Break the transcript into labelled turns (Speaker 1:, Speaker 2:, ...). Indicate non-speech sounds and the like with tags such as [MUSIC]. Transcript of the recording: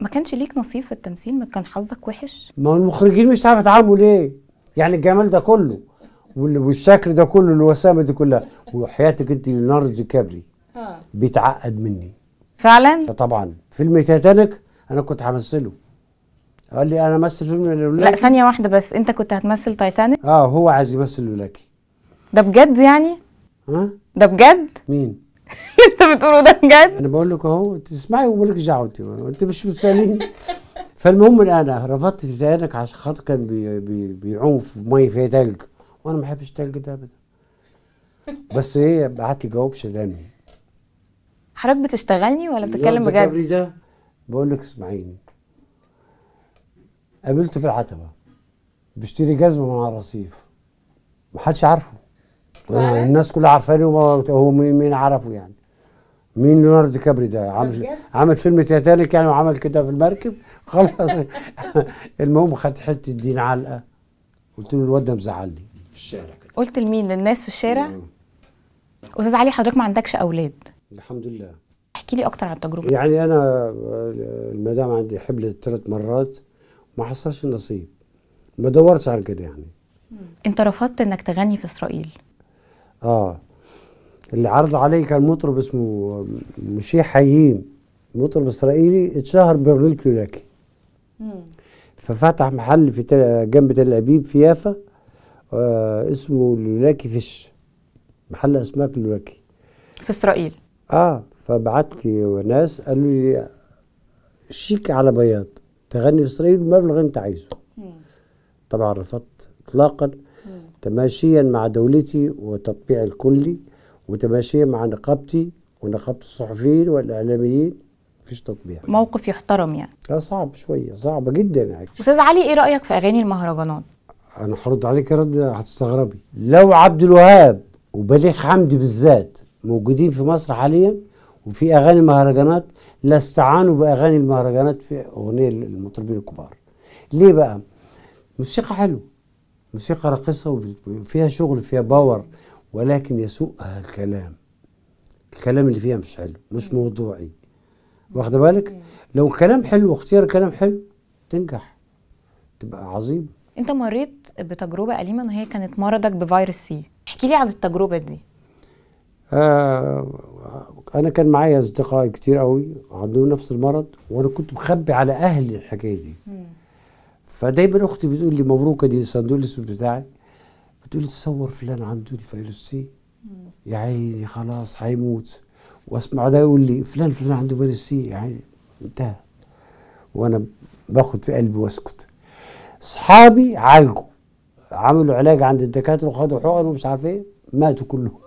Speaker 1: ما كانش ليك نصيب في التمثيل ما كان حظك وحش ما هو المخرجين مش عارف يتعاملوا ليه يعني الجمال ده كله والشكل ده كله الوسامه دي كلها وحياتك انت ليوناردو دي كابري بيتعقد مني فعلا طبعا فيلم تيتانيك انا كنت همثله قال لي انا امثل فيلم لا ثانيه واحده بس انت كنت هتمثل تايتانيك اه هو عايز يمثل لولاكي ده بجد يعني ها ده بجد مين [LAUGHS] انت بتقوله ده بجد انا بقول لك اهو تسمعي وبقول دعوه انت انت مش بتساليني فالمهم ان انا رفضت تتعينك عشان خاطر كان بي بي بيعوم في ميه فيها تلج وانا ما بحبش التلج ده ابدا بس ايه بعت لي جواب شداني حضرتك بتشتغلني ولا بتتكلم بجد؟ ده بقول لك اسمعيني قابلته في العتبه بيشتري جزمه من على الرصيف محدش عارفه آه، الناس كلها عارفاني هو مين عرفه يعني مين ليوناردو كابري ده عامل عامل فيلم تيتانيك يعني وعمل كده في المركب [LAUGHS] خلاص المهم خدت حته الدين علقه قلت له الواد ده مزعلني في الشارع كده قلت لمين للناس في الشارع استاذ علي حضرتك ما عندكش اولاد الحمد لله احكي لي اكتر عن التجربه يعني انا آه، المدام عندي حبلت ثلاث مرات ما حصلش نصيب ما دورتش على كده يعني انت رفضت انك تغني في اسرائيل اه اللي عرض عليه كان مطرب اسمه آه، مشيح حيين مطرب اسرائيلي اتشهر بأغنيته كيولاكي ففتح محل في تل... جنب تل ابيب في يافا آه اسمه لولاكي فيش محل اسماك لولاكي في اسرائيل اه فبعت لي ناس قالوا لي شيك على بياض تغني في اسرائيل المبلغ انت عايزه طبعا رفضت اطلاقا تماشيا مع دولتي وتطبيع الكلي وتماشيا مع نقابتي ونقابة الصحفيين والإعلاميين فيش تطبيع موقف يحترم يعني صعب شوية صعبه جدا يعني أستاذ علي إيه رأيك في أغاني المهرجانات؟ أنا هرد عليك رد هتستغربي لو عبد الوهاب وبليغ حمدي بالذات موجودين في مصر حاليا وفي أغاني لا لاستعانوا بأغاني المهرجانات في أغنية المطربين الكبار ليه بقى؟ موسيقى حلوه موسيقى راقصة وفيها شغل فيها باور ولكن يسوءها الكلام الكلام اللي فيها مش حلو مش موضوعي واخده بالك لو كلام حلو واختيار كلام حلو تنجح تبقى عظيم انت مريت بتجربه اليمه وهي كانت مرضك بفيروس سي احكي لي عن التجربه دي آه انا كان معايا اصدقائي كتير قوي عندهم نفس المرض وانا كنت مخبي على اهلي الحكايه دي مم. فدايما اختي بتقول لي مبروكه دي الصندوق الاسود بتاعي بتقول لي تصور فلان عنده الفيروسي سي يا عيني خلاص هيموت واسمع ده يقول لي فلان فلان عنده فيروس سي يا عيني انتهى وانا باخد في قلبي واسكت اصحابي عالجوا عملوا علاج عند الدكاتره وخدوا حقن ومش عارف ايه ماتوا كلهم